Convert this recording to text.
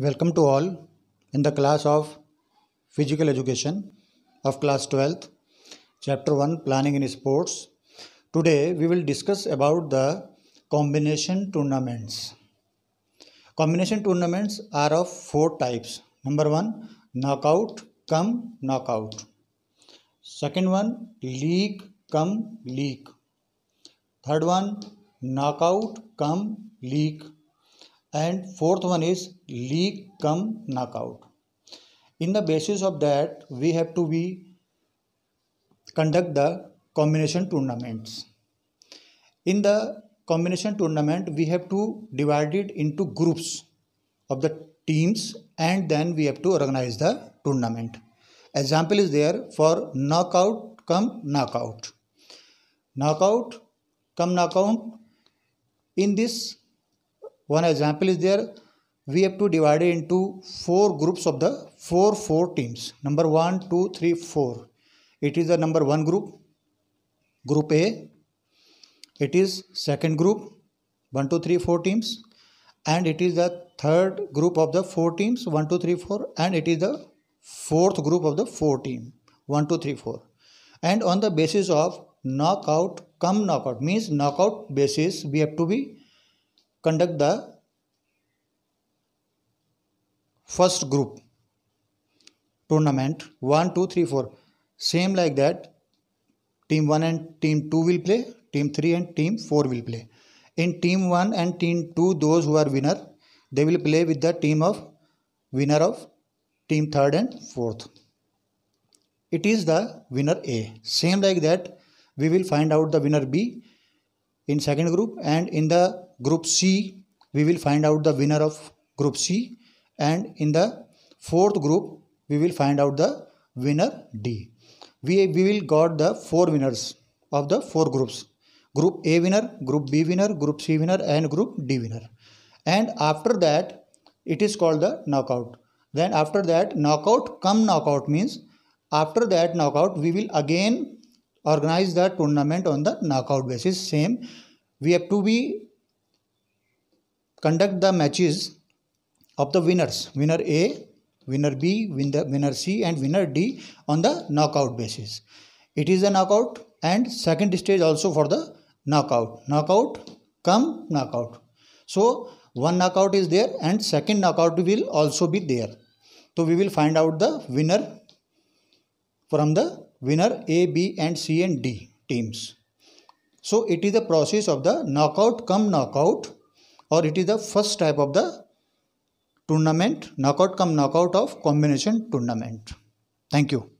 Welcome to all in the class of Physical Education of class 12th, Chapter 1 Planning in Sports. Today we will discuss about the combination tournaments. Combination tournaments are of four types. Number one, knockout come knockout. Second one, league come league. Third one, knockout come league and fourth one is league come knockout in the basis of that we have to be conduct the combination tournaments in the combination tournament we have to divide it into groups of the teams and then we have to organize the tournament example is there for knockout come knockout knockout come knockout in this one example is there. We have to divide it into four groups of the four four teams. Number one, two, three, four. It is the number one group, group A. It is second group, one, two, three, four teams, and it is the third group of the four teams, one, two, three, four, and it is the fourth group of the four team, one, two, three, four. And on the basis of knockout, come knockout means knockout basis, we have to be conduct the first group tournament 1 2 3 4 same like that team 1 and team 2 will play team 3 and team 4 will play in team 1 and team 2 those who are winner they will play with the team of winner of team 3rd and 4th it is the winner a same like that we will find out the winner b in second group and in the group C we will find out the winner of group C and in the fourth group we will find out the winner D. We, we will got the four winners of the four groups. Group A winner, group B winner, group C winner and group D winner. And after that it is called the knockout. Then after that knockout come knockout means after that knockout we will again organize the tournament on the knockout basis same we have to be conduct the matches of the winners winner A, winner B, winner, C, and winner D on the knockout basis. It is a knockout and second stage also for the knockout. Knockout, come knockout. So one knockout is there and second knockout will also be there. So we will find out the winner from the winner A, B, and C and D teams. So it is the process of the knockout come knockout or it is the first type of the tournament knockout come knockout of combination tournament thank you